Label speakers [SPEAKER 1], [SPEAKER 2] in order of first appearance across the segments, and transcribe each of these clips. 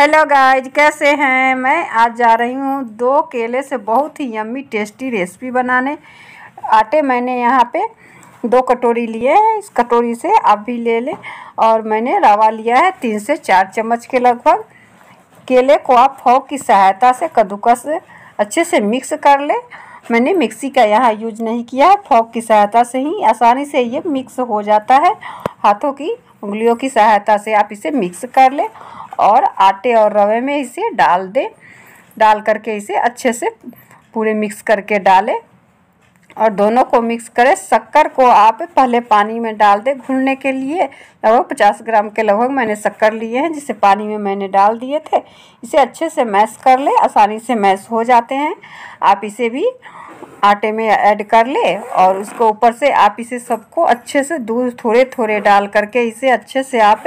[SPEAKER 1] hello guys कैसे हैं मैं आज जा रही हूँ दो केले से बहुत ही यम्मी टेस्टी रेसिपी बनाने आटे मैंने यहाँ पे दो कटोरी लिए हैं इस कटोरी से आप भी ले लें और मैंने रवा लिया है तीन से चार चम्मच के लगभग केले को आप फोक की सहायता से कद्दूकस अच्छे से मिक्स कर लें मैंने मिक्सी का यहाँ यूज नहीं किया है फोक की सहायता से ही आसानी से ये मिक्स हो जाता है हाथों की उंगलियों की सहायता से आप इसे मिक्स कर लें और आटे और रवे में इसे डाल दें डाल करके इसे अच्छे से पूरे मिक्स करके डालें और दोनों को मिक्स करें शक्कर को आप पहले पानी में डाल दें घुलने के लिए लगभग पचास ग्राम के लगभग मैंने शक्कर लिए हैं जिसे पानी में मैंने डाल दिए थे इसे अच्छे से मैश कर लें आसानी से मैश हो जाते हैं आप इसे भी आटे में ऐड कर ले और उसको ऊपर से आप इसे सबको अच्छे से दूध थोड़े थोड़े डाल करके इसे अच्छे से आप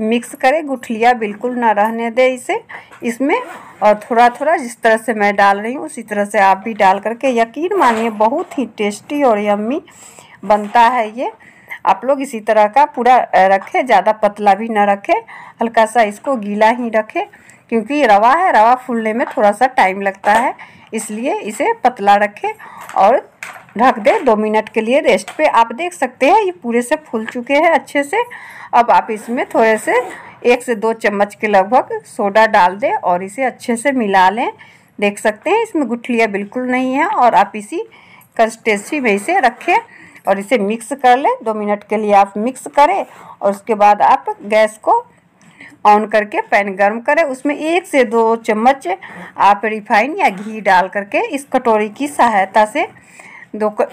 [SPEAKER 1] मिक्स करें गुठलिया बिल्कुल ना रहने दें इसे इसमें और थोड़ा थोड़ा जिस तरह से मैं डाल रही हूँ उसी तरह से आप भी डाल करके यकीन मानिए बहुत ही टेस्टी और यम्मी बनता है ये आप लोग इसी तरह का पूरा रखें ज़्यादा पतला भी ना रखें हल्का सा इसको गीला ही रखें क्योंकि रवा है रवा फूलने में थोड़ा सा टाइम लगता है इसलिए इसे पतला रखें और ढक दें दो मिनट के लिए रेस्ट पे आप देख सकते हैं ये पूरे से फूल चुके हैं अच्छे से अब आप इसमें थोड़े से एक से दो चम्मच के लगभग सोडा डाल दें और इसे अच्छे से मिला लें देख सकते हैं इसमें गुठलियाँ बिल्कुल नहीं है और आप इसी कंस्टेंसी में इसे रखें और इसे मिक्स कर लें दो मिनट के लिए आप मिक्स करें और उसके बाद आप गैस को ऑन करके पैन गर्म करें उसमें एक से दो चम्मच आप रिफाइन या घी डाल करके इस कटोरी की सहायता से दो क...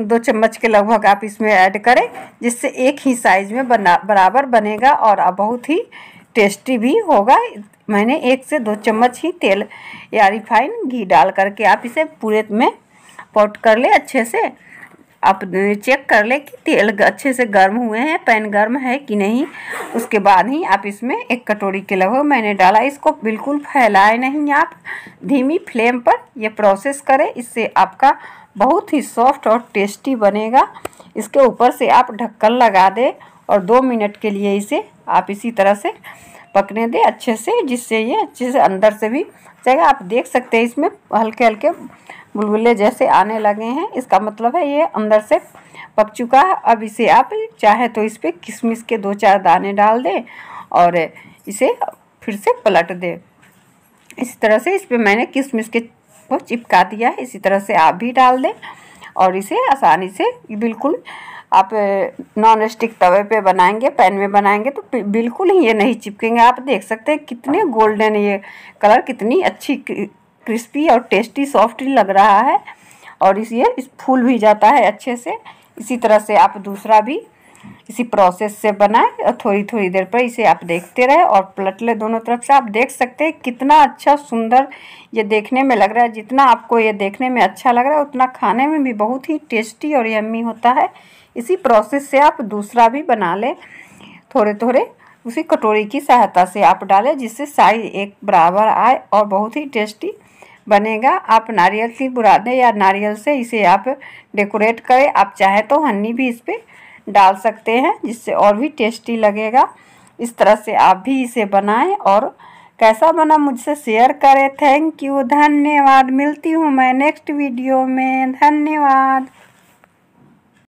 [SPEAKER 1] दो चम्मच के लगभग आप इसमें ऐड करें जिससे एक ही साइज में बना बराबर बनेगा और अब बहुत ही टेस्टी भी होगा मैंने एक से दो चम्मच ही तेल या रिफाइन घी डाल करके आप इसे पूरे में पॉट कर ले अच्छे से आप चेक कर ले कि तेल अच्छे से गर्म हुए हैं पैन गर्म है कि नहीं उसके बाद ही आप इसमें एक कटोरी के लगभग मैंने डाला इसको बिल्कुल फैलाए नहीं आप धीमी फ्लेम पर यह प्रोसेस करें इससे आपका बहुत ही सॉफ्ट और टेस्टी बनेगा इसके ऊपर से आप ढक्कन लगा दें और दो मिनट के लिए इसे आप इसी तरह से पकने दें अच्छे से जिससे ये अच्छे से अंदर से भी जाएगा आप देख सकते हैं इसमें हल्के हल्के बुलबुले जैसे आने लगे हैं इसका मतलब है ये अंदर से पक चुका है अब इसे आप चाहे तो इस पर किशमिश के दो चार दाने डाल दें और इसे फिर से पलट दें इस तरह से इस पर मैंने किशमिश के को चिपका दिया है इसी तरह से आप भी डाल दें और इसे आसानी से बिल्कुल आप नॉन स्टिक तवे पे बनाएंगे पैन में बनाएंगे तो बिल्कुल ही ये नहीं चिपकेंगे आप देख सकते हैं कितने गोल्डन ये कलर कितनी अच्छी क्रिस्पी और टेस्टी सॉफ्टी लग रहा है और इस ये इस फूल भी जाता है अच्छे से इसी तरह से आप दूसरा भी इसी प्रोसेस से बनाए और थोड़ी थोड़ी देर पर इसे आप देखते रहे और पलट ले दोनों तरफ से आप देख सकते हैं कितना अच्छा सुंदर ये देखने में लग रहा है जितना आपको ये देखने में अच्छा लग रहा है उतना खाने में भी बहुत ही टेस्टी और यम्मी होता है इसी प्रोसेस से आप दूसरा भी बना लें थोड़े थोड़े उसी कटोरी की सहायता से आप डालें जिससे साइज एक बराबर आए और बहुत ही टेस्टी बनेगा आप नारियल की बुरादे या नारियल से इसे आप डेकोरेट करें आप चाहे तो हनी भी इस पर डाल सकते हैं जिससे और भी टेस्टी लगेगा इस तरह से आप भी इसे बनाएं और कैसा बना मुझसे शेयर करें थैंक यू धन्यवाद मिलती हूँ मैं नेक्स्ट वीडियो में धन्यवाद